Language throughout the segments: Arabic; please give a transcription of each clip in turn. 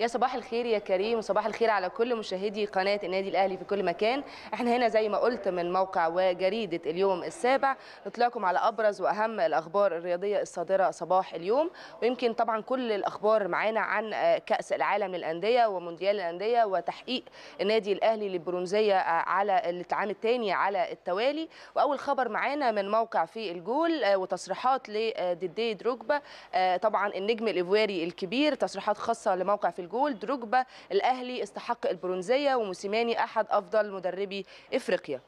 يا صباح الخير يا كريم وصباح الخير على كل مشاهدي قناة النادي الأهلي في كل مكان احنا هنا زي ما قلت من موقع وجريدة اليوم السابع نطلعكم على أبرز وأهم الأخبار الرياضية الصادرة صباح اليوم ويمكن طبعا كل الأخبار معانا عن كأس العالم للأندية ومونديال الأندية وتحقيق النادي الأهلي للبرونزية على العام الثاني على التوالي وأول خبر معانا من موقع في الجول وتصريحات لديدي دروجبا آه، طبعا النجم الإيفواري الكبير تصريحات خاصة لموقع في الجول دروجبا الاهلي استحق البرونزيه وموسيماني احد افضل مدربي افريقيا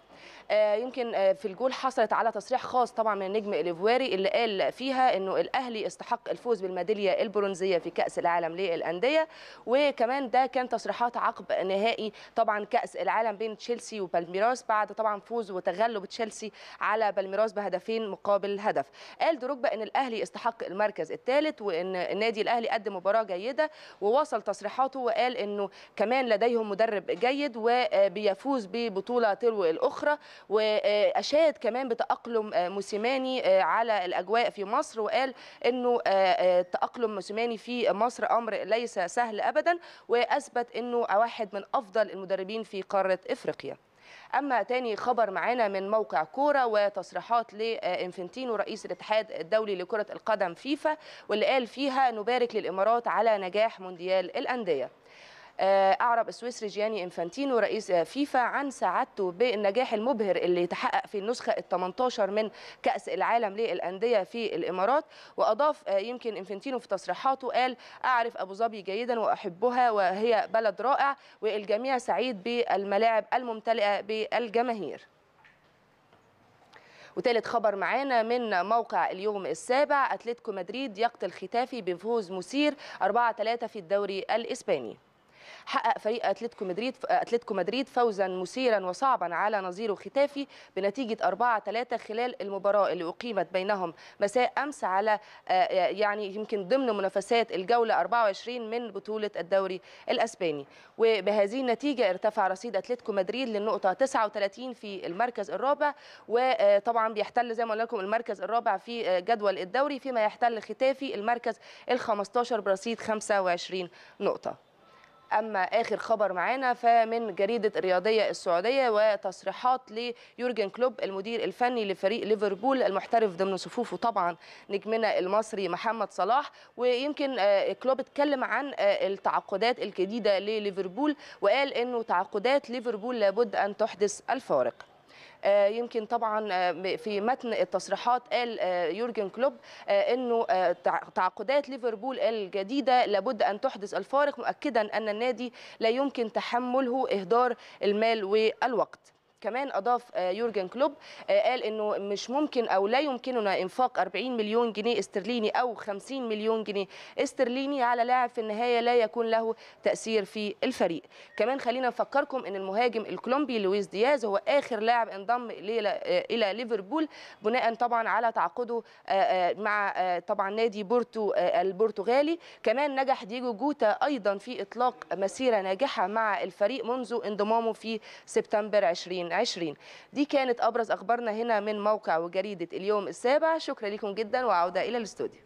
آه، يمكن آه، في الجول حصلت على تصريح خاص طبعا من النجم الإفواري اللي قال فيها أنه الأهلي استحق الفوز بالميدالية البرونزية في كأس العالم للأندية وكمان ده كان تصريحات عقب نهائي طبعا كأس العالم بين تشيلسي وبالميراس بعد طبعا فوز وتغلب تشيلسي على بالميراس بهدفين مقابل هدف قال دروجبا أن الأهلي استحق المركز الثالث وأن النادي الأهلي قدم مباراة جيدة ووصل تصريحاته وقال أنه كمان لديهم مدرب جيد وبيفوز ببطولة تلو الأخرى أخرى وأشاد كمان بتأقلم آه، موسيماني آه، على الأجواء في مصر وقال أنه آه، تأقلم موسيماني في مصر أمر ليس سهل أبدا وأثبت أنه واحد من أفضل المدربين في قارة إفريقيا اما تاني خبر معانا من موقع كوره وتصريحات لانفنتينو رئيس الاتحاد الدولي لكره القدم فيفا واللي قال فيها نبارك للامارات على نجاح مونديال الانديه آه، أعرب السويسري جياني إنفانتينو رئيس آه، فيفا عن سعادته بالنجاح المبهر اللي تحقق في النسخة ال 18 من كأس العالم للأندية في الإمارات وأضاف آه، يمكن إنفانتينو في تصريحاته قال أعرف أبو ظبي جيدا وأحبها وهي بلد رائع والجميع سعيد بالملاعب الممتلئة بالجماهير وثالث خبر معانا من موقع اليوم السابع اتلتيكو مدريد يقتل ختافي بفوز مثير 4-3 في الدوري الاسباني حقق فريق اتلتيكو مدريد اتلتيكو مدريد فوزا مثيرا وصعبا على نظيره ختافي بنتيجه 4 3 خلال المباراه اللي اقيمت بينهم مساء امس على آه، يعني يمكن ضمن منافسات الجوله 24 من بطوله الدوري الاسباني وبهذه النتيجه ارتفع رصيد اتلتيكو مدريد للنقطه 39 في المركز الرابع وطبعا بيحتل زي ما قلنا لكم المركز الرابع في آه، جدول الدوري فيما يحتل ختافي المركز ال 15 برصيد 25 نقطه أما آخر خبر معانا فمن جريدة الرياضية السعودية وتصريحات ليورجن كلوب المدير الفني لفريق ليفربول المحترف ضمن صفوفه طبعا نجمنا المصري محمد صلاح ويمكن آه، كلوب اتكلم عن آه، التعاقدات الجديدة لليفربول وقال أنه تعاقدات ليفربول لابد أن تحدث الفارق آه، يمكن طبعا آه، في متن التصريحات قال آه، يورجن كلوب انه تعاقدات ليفربول الجديده لابد ان تحدث الفارق مؤكدا ان النادي لا يمكن تحمله اهدار المال والوقت كمان اضاف آه، يورجن كلوب آه، قال انه مش ممكن او لا يمكننا انفاق 40 مليون جنيه استرليني او 50 مليون جنيه استرليني على لاعب في النهايه لا يكون له تاثير في الفريق كمان خلينا نفكركم ان المهاجم الكولومبي لويس دياز هو اخر لاعب انضم آه، الى ليفربول بناء طبعا على تعاقده مع طبعا نادي بورتو البرتغالي كمان نجح ديجو جوتا ايضا في اطلاق مسيره ناجحه مع الفريق منذ انضمامه في سبتمبر 20 2020 دي كانت أبرز أخبارنا هنا من موقع وجريدة اليوم السابع شكرا لكم جدا وعودة إلى الاستوديو